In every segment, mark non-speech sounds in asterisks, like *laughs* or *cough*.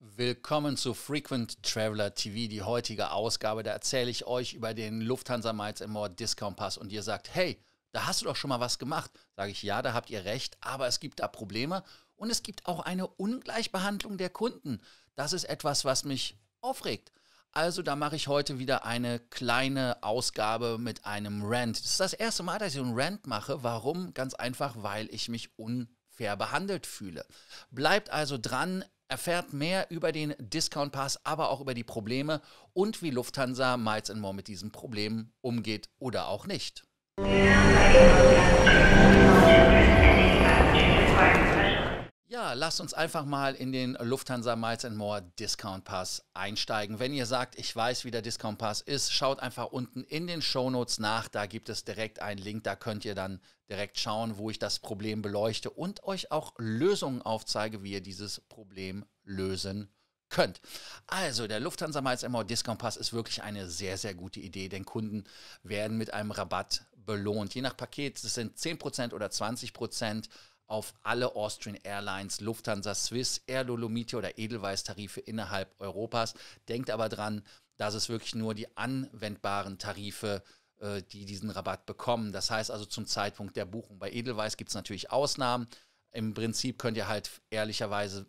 Willkommen zu Frequent Traveler TV. Die heutige Ausgabe, da erzähle ich euch über den Lufthansa Miles Mord Discount Pass und ihr sagt, hey, da hast du doch schon mal was gemacht. Sage ich, ja, da habt ihr recht, aber es gibt da Probleme und es gibt auch eine Ungleichbehandlung der Kunden. Das ist etwas, was mich aufregt. Also da mache ich heute wieder eine kleine Ausgabe mit einem Rant. Das ist das erste Mal, dass ich einen Rant mache. Warum? Ganz einfach, weil ich mich unfair behandelt fühle. Bleibt also dran, Erfährt mehr über den Discount Pass, aber auch über die Probleme und wie Lufthansa Miles More mit diesen Problemen umgeht oder auch nicht. Ja. Ja, lasst uns einfach mal in den Lufthansa Miles and More Discount Pass einsteigen. Wenn ihr sagt, ich weiß, wie der Discount Pass ist, schaut einfach unten in den Show Notes nach. Da gibt es direkt einen Link. Da könnt ihr dann direkt schauen, wo ich das Problem beleuchte und euch auch Lösungen aufzeige, wie ihr dieses Problem lösen könnt. Also, der Lufthansa Miles and More Discount Pass ist wirklich eine sehr, sehr gute Idee, denn Kunden werden mit einem Rabatt belohnt. Je nach Paket, das sind 10% oder 20% auf alle Austrian Airlines, Lufthansa, Swiss, Air Dolomite oder Edelweiß-Tarife innerhalb Europas. Denkt aber dran, dass es wirklich nur die anwendbaren Tarife äh, die diesen Rabatt bekommen. Das heißt also zum Zeitpunkt der Buchung. Bei Edelweiß gibt es natürlich Ausnahmen. Im Prinzip könnt ihr halt ehrlicherweise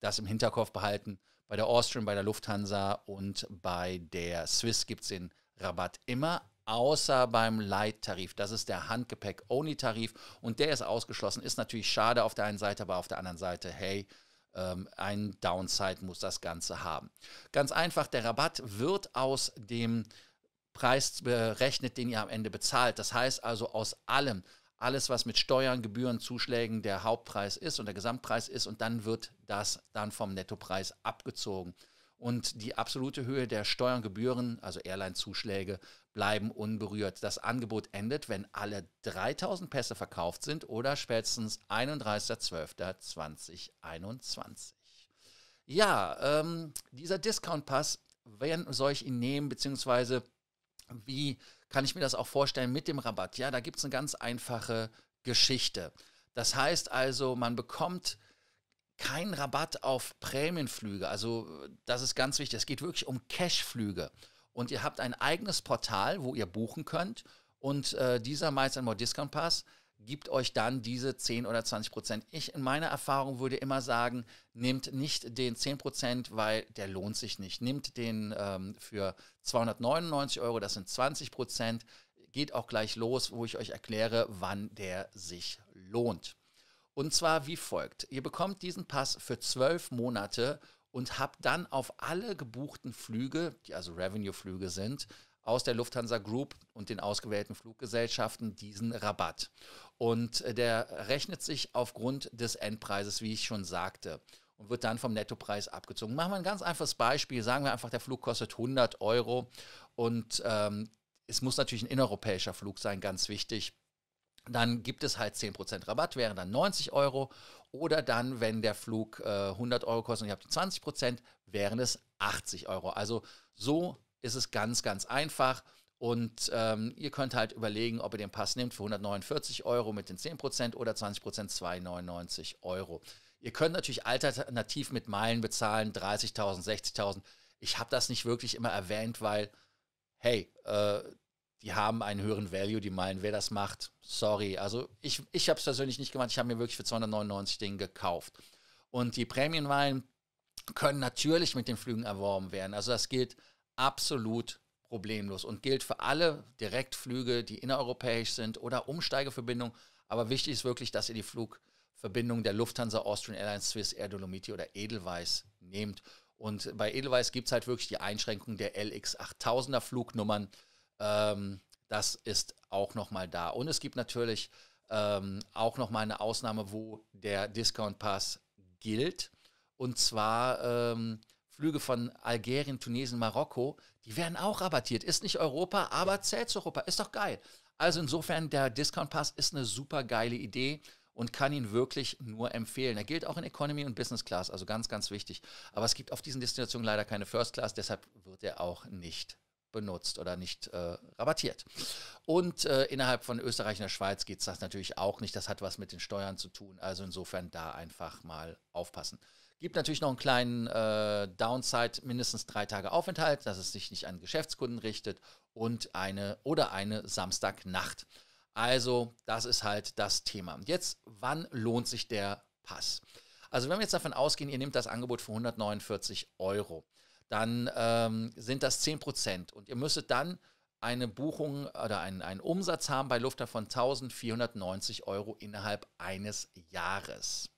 das im Hinterkopf behalten. Bei der Austrian, bei der Lufthansa und bei der Swiss gibt es den Rabatt immer außer beim Leittarif. Das ist der Handgepäck-Only-Tarif und der ist ausgeschlossen. Ist natürlich schade auf der einen Seite, aber auf der anderen Seite, hey, ähm, ein Downside muss das Ganze haben. Ganz einfach, der Rabatt wird aus dem Preis berechnet, den ihr am Ende bezahlt. Das heißt also aus allem, alles, was mit Steuern, Gebühren, Zuschlägen der Hauptpreis ist und der Gesamtpreis ist und dann wird das dann vom Nettopreis abgezogen und die absolute Höhe der Steuern, Gebühren, also Airline-Zuschläge, bleiben unberührt. Das Angebot endet, wenn alle 3000 Pässe verkauft sind oder spätestens 31.12.2021. Ja, ähm, dieser Discount-Pass, wann soll ich ihn nehmen, beziehungsweise wie kann ich mir das auch vorstellen mit dem Rabatt? Ja, da gibt es eine ganz einfache Geschichte. Das heißt also, man bekommt kein Rabatt auf Prämienflüge. Also das ist ganz wichtig. Es geht wirklich um Cashflüge. Und ihr habt ein eigenes Portal, wo ihr buchen könnt. Und äh, dieser Miles More Discount Pass gibt euch dann diese 10 oder 20 Prozent. Ich in meiner Erfahrung würde immer sagen, nehmt nicht den 10 Prozent, weil der lohnt sich nicht. Nehmt den ähm, für 299 Euro, das sind 20 Prozent. Geht auch gleich los, wo ich euch erkläre, wann der sich lohnt. Und zwar wie folgt. Ihr bekommt diesen Pass für zwölf Monate und habt dann auf alle gebuchten Flüge, die also Revenue-Flüge sind, aus der Lufthansa Group und den ausgewählten Fluggesellschaften diesen Rabatt. Und äh, der rechnet sich aufgrund des Endpreises, wie ich schon sagte, und wird dann vom Nettopreis abgezogen. Machen wir ein ganz einfaches Beispiel. Sagen wir einfach, der Flug kostet 100 Euro und ähm, es muss natürlich ein innereuropäischer Flug sein, ganz wichtig dann gibt es halt 10% Rabatt, wären dann 90 Euro. Oder dann, wenn der Flug äh, 100 Euro kostet und ihr habt 20%, wären es 80 Euro. Also so ist es ganz, ganz einfach. Und ähm, ihr könnt halt überlegen, ob ihr den Pass nehmt für 149 Euro mit den 10% oder 20% 299 Euro. Ihr könnt natürlich alternativ mit Meilen bezahlen, 30.000, 60.000. Ich habe das nicht wirklich immer erwähnt, weil, hey, äh, die haben einen höheren Value, die meinen, wer das macht, sorry. Also ich, ich habe es persönlich nicht gemacht, ich habe mir wirklich für 299 den gekauft. Und die Prämienweine können natürlich mit den Flügen erworben werden. Also das gilt absolut problemlos und gilt für alle Direktflüge, die innereuropäisch sind oder Umsteigeverbindungen. Aber wichtig ist wirklich, dass ihr die Flugverbindung der Lufthansa, Austrian Airlines, Swiss, Air Dolomiti oder Edelweiss nehmt. Und bei Edelweiss gibt es halt wirklich die Einschränkung der LX8000er Flugnummern. Ähm, das ist auch nochmal da. Und es gibt natürlich ähm, auch nochmal eine Ausnahme, wo der Discount Pass gilt. Und zwar ähm, Flüge von Algerien, Tunesien, Marokko, die werden auch rabattiert. Ist nicht Europa, aber zählt zu Europa. Ist doch geil. Also insofern, der Discount Pass ist eine super geile Idee und kann ihn wirklich nur empfehlen. Er gilt auch in Economy und Business Class, also ganz, ganz wichtig. Aber es gibt auf diesen Destinationen leider keine First Class, deshalb wird er auch nicht benutzt oder nicht äh, rabattiert. Und äh, innerhalb von Österreich und der Schweiz geht es das natürlich auch nicht. Das hat was mit den Steuern zu tun. Also insofern da einfach mal aufpassen. Gibt natürlich noch einen kleinen äh, Downside, mindestens drei Tage Aufenthalt, dass es sich nicht an Geschäftskunden richtet und eine oder eine Samstagnacht. Also das ist halt das Thema. Und Jetzt, wann lohnt sich der Pass? Also wenn wir jetzt davon ausgehen, ihr nehmt das Angebot für 149 Euro dann ähm, sind das 10 Und ihr müsstet dann eine Buchung oder einen, einen Umsatz haben bei Lufthansa von 1490 Euro innerhalb eines Jahres.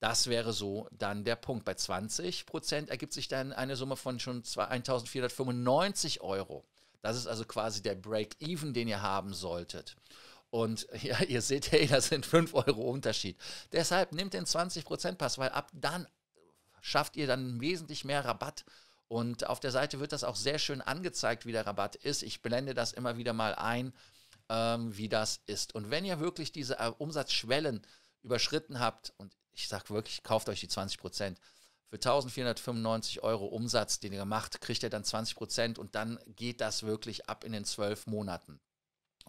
Das wäre so dann der Punkt. Bei 20 ergibt sich dann eine Summe von schon 1495 Euro. Das ist also quasi der Break-Even, den ihr haben solltet. Und *laughs* ja, ihr seht, hey, das sind 5 Euro Unterschied. Deshalb nehmt den 20%-Pass, weil ab dann schafft ihr dann wesentlich mehr Rabatt und auf der Seite wird das auch sehr schön angezeigt, wie der Rabatt ist. Ich blende das immer wieder mal ein, ähm, wie das ist. Und wenn ihr wirklich diese äh, Umsatzschwellen überschritten habt, und ich sage wirklich, kauft euch die 20 Prozent. Für 1495 Euro Umsatz, den ihr macht, kriegt ihr dann 20 Prozent und dann geht das wirklich ab in den zwölf Monaten.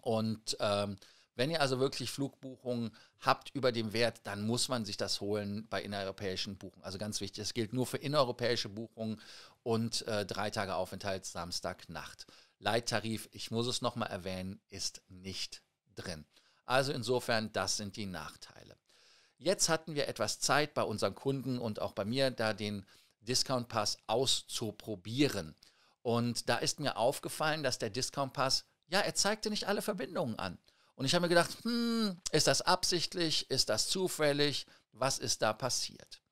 Und ähm, wenn ihr also wirklich Flugbuchungen habt über dem Wert, dann muss man sich das holen bei innereuropäischen Buchungen. Also ganz wichtig, es gilt nur für innereuropäische Buchungen und äh, drei Tage Aufenthalt Samstagnacht. Leittarif, ich muss es nochmal erwähnen, ist nicht drin. Also insofern, das sind die Nachteile. Jetzt hatten wir etwas Zeit bei unseren Kunden und auch bei mir, da den Discount Pass auszuprobieren. Und da ist mir aufgefallen, dass der Discount Pass, ja, er zeigte nicht alle Verbindungen an. Und ich habe mir gedacht, hm, ist das absichtlich? Ist das zufällig? Was ist da passiert?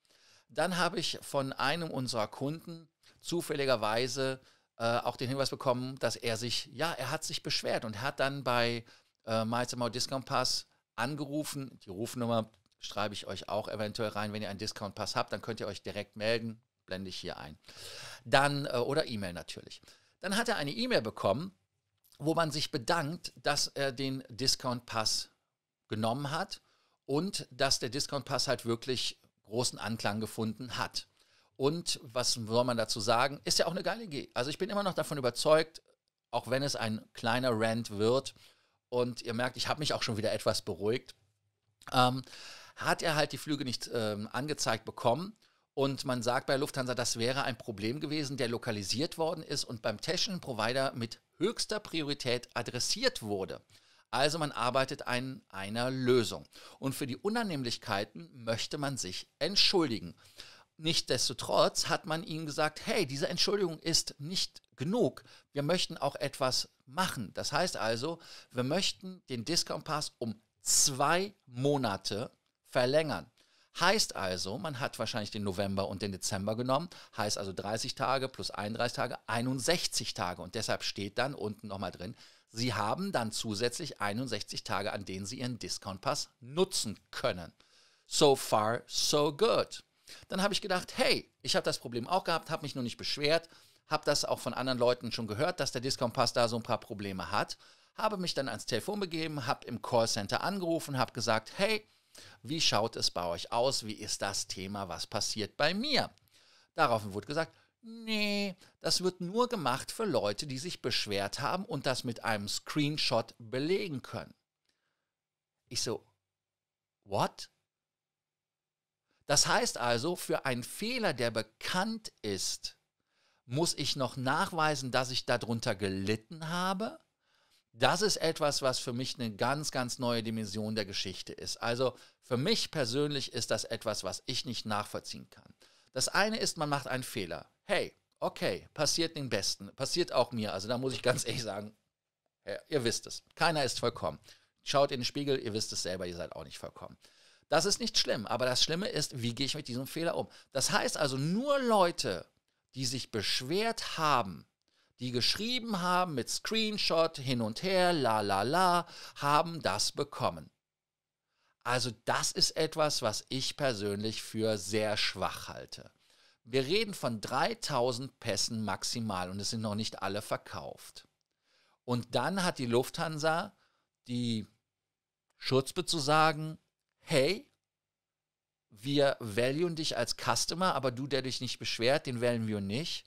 Dann habe ich von einem unserer Kunden zufälligerweise äh, auch den Hinweis bekommen, dass er sich, ja, er hat sich beschwert und hat dann bei äh, MyZimmer Discount Pass angerufen. Die Rufnummer schreibe ich euch auch eventuell rein. Wenn ihr einen Discount Pass habt, dann könnt ihr euch direkt melden. Blende ich hier ein. Dann, äh, oder E-Mail natürlich. Dann hat er eine E-Mail bekommen wo man sich bedankt, dass er den Discount-Pass genommen hat und dass der Discount-Pass halt wirklich großen Anklang gefunden hat. Und was soll man dazu sagen? Ist ja auch eine geile Idee. Also ich bin immer noch davon überzeugt, auch wenn es ein kleiner Rant wird und ihr merkt, ich habe mich auch schon wieder etwas beruhigt, ähm, hat er halt die Flüge nicht ähm, angezeigt bekommen. Und man sagt bei Lufthansa, das wäre ein Problem gewesen, der lokalisiert worden ist und beim technischen Provider mit höchster Priorität adressiert wurde. Also man arbeitet an einer Lösung. Und für die Unannehmlichkeiten möchte man sich entschuldigen. Nichtsdestotrotz hat man ihnen gesagt, hey, diese Entschuldigung ist nicht genug. Wir möchten auch etwas machen. Das heißt also, wir möchten den Discount Pass um zwei Monate verlängern. Heißt also, man hat wahrscheinlich den November und den Dezember genommen, heißt also 30 Tage plus 31 Tage, 61 Tage. Und deshalb steht dann unten nochmal drin, Sie haben dann zusätzlich 61 Tage, an denen Sie Ihren Discount-Pass nutzen können. So far, so good. Dann habe ich gedacht, hey, ich habe das Problem auch gehabt, habe mich nur nicht beschwert, habe das auch von anderen Leuten schon gehört, dass der Discount-Pass da so ein paar Probleme hat. Habe mich dann ans Telefon begeben, habe im Callcenter angerufen, habe gesagt, hey, wie schaut es bei euch aus? Wie ist das Thema? Was passiert bei mir? Daraufhin wurde gesagt, nee, das wird nur gemacht für Leute, die sich beschwert haben und das mit einem Screenshot belegen können. Ich so, what? Das heißt also, für einen Fehler, der bekannt ist, muss ich noch nachweisen, dass ich darunter gelitten habe? das ist etwas, was für mich eine ganz, ganz neue Dimension der Geschichte ist. Also für mich persönlich ist das etwas, was ich nicht nachvollziehen kann. Das eine ist, man macht einen Fehler. Hey, okay, passiert den Besten, passiert auch mir. Also da muss ich ganz *laughs* ehrlich sagen, ja, ihr wisst es, keiner ist vollkommen. Schaut in den Spiegel, ihr wisst es selber, ihr seid auch nicht vollkommen. Das ist nicht schlimm, aber das Schlimme ist, wie gehe ich mit diesem Fehler um? Das heißt also, nur Leute, die sich beschwert haben, die geschrieben haben mit Screenshot hin und her, la la la, haben das bekommen. Also das ist etwas, was ich persönlich für sehr schwach halte. Wir reden von 3000 Pässen maximal und es sind noch nicht alle verkauft. Und dann hat die Lufthansa die Schutzbe zu sagen, hey, wir valuen dich als Customer, aber du, der dich nicht beschwert, den wählen wir nicht.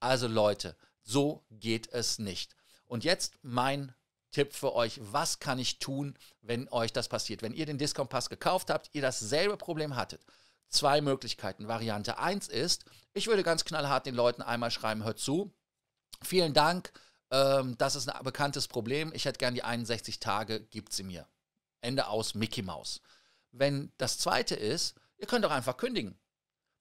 Also Leute, so geht es nicht. Und jetzt mein Tipp für euch, was kann ich tun, wenn euch das passiert? Wenn ihr den Diskompass gekauft habt, ihr dasselbe Problem hattet. Zwei Möglichkeiten. Variante 1 ist, ich würde ganz knallhart den Leuten einmal schreiben, hört zu, vielen Dank, ähm, das ist ein bekanntes Problem, ich hätte gern die 61 Tage, gibt sie mir. Ende aus Mickey Mouse. Wenn das zweite ist, ihr könnt doch einfach kündigen,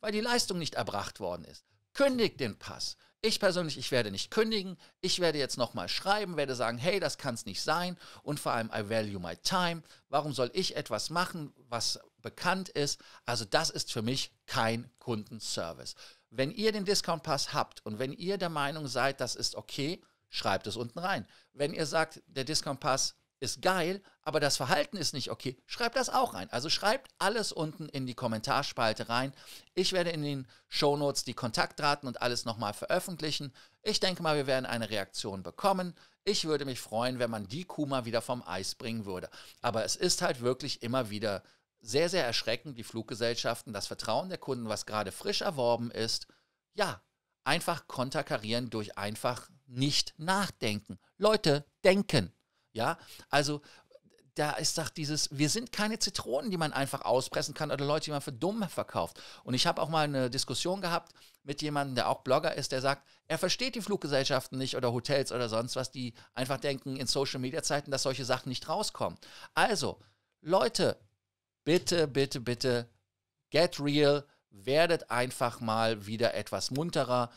weil die Leistung nicht erbracht worden ist kündigt den Pass. Ich persönlich, ich werde nicht kündigen. Ich werde jetzt nochmal schreiben, werde sagen, hey, das kann es nicht sein. Und vor allem, I value my time. Warum soll ich etwas machen, was bekannt ist? Also das ist für mich kein Kundenservice. Wenn ihr den Discount-Pass habt und wenn ihr der Meinung seid, das ist okay, schreibt es unten rein. Wenn ihr sagt, der Discount-Pass ist geil, aber das Verhalten ist nicht okay, schreibt das auch rein. Also schreibt alles unten in die Kommentarspalte rein. Ich werde in den Shownotes die Kontaktdaten und alles nochmal veröffentlichen. Ich denke mal, wir werden eine Reaktion bekommen. Ich würde mich freuen, wenn man die Kuma wieder vom Eis bringen würde. Aber es ist halt wirklich immer wieder sehr, sehr erschreckend, die Fluggesellschaften das Vertrauen der Kunden, was gerade frisch erworben ist, ja, einfach konterkarieren durch einfach nicht nachdenken. Leute, denken! Ja, also da ist doch dieses, wir sind keine Zitronen, die man einfach auspressen kann oder Leute, die man für dumm verkauft. Und ich habe auch mal eine Diskussion gehabt mit jemandem, der auch Blogger ist, der sagt, er versteht die Fluggesellschaften nicht oder Hotels oder sonst was, die einfach denken in Social-Media-Zeiten, dass solche Sachen nicht rauskommen. Also, Leute, bitte, bitte, bitte, get real, werdet einfach mal wieder etwas munterer.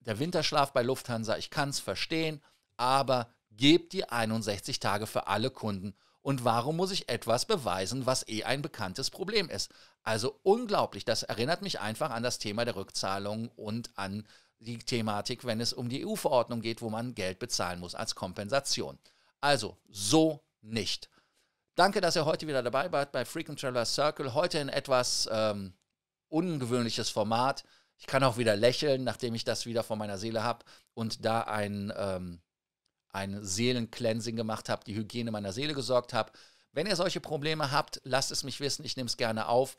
Der Winterschlaf bei Lufthansa, ich kann es verstehen, aber Gebt die 61 Tage für alle Kunden. Und warum muss ich etwas beweisen, was eh ein bekanntes Problem ist? Also unglaublich. Das erinnert mich einfach an das Thema der Rückzahlung und an die Thematik, wenn es um die EU-Verordnung geht, wo man Geld bezahlen muss als Kompensation. Also so nicht. Danke, dass ihr heute wieder dabei wart bei Frequent Traveler Circle. Heute in etwas ähm, ungewöhnliches Format. Ich kann auch wieder lächeln, nachdem ich das wieder vor meiner Seele habe und da ein ähm, ein Seelencleansing gemacht habe, die Hygiene meiner Seele gesorgt habe. Wenn ihr solche Probleme habt, lasst es mich wissen. Ich nehme es gerne auf.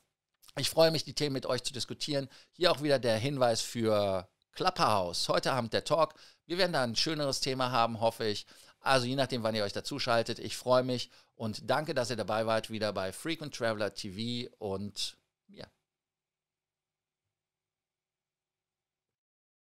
Ich freue mich, die Themen mit euch zu diskutieren. Hier auch wieder der Hinweis für Klapperhaus. Heute Abend der Talk. Wir werden da ein schöneres Thema haben, hoffe ich. Also je nachdem, wann ihr euch dazuschaltet. Ich freue mich und danke, dass ihr dabei wart, wieder bei Frequent Traveler TV und mir. Ja.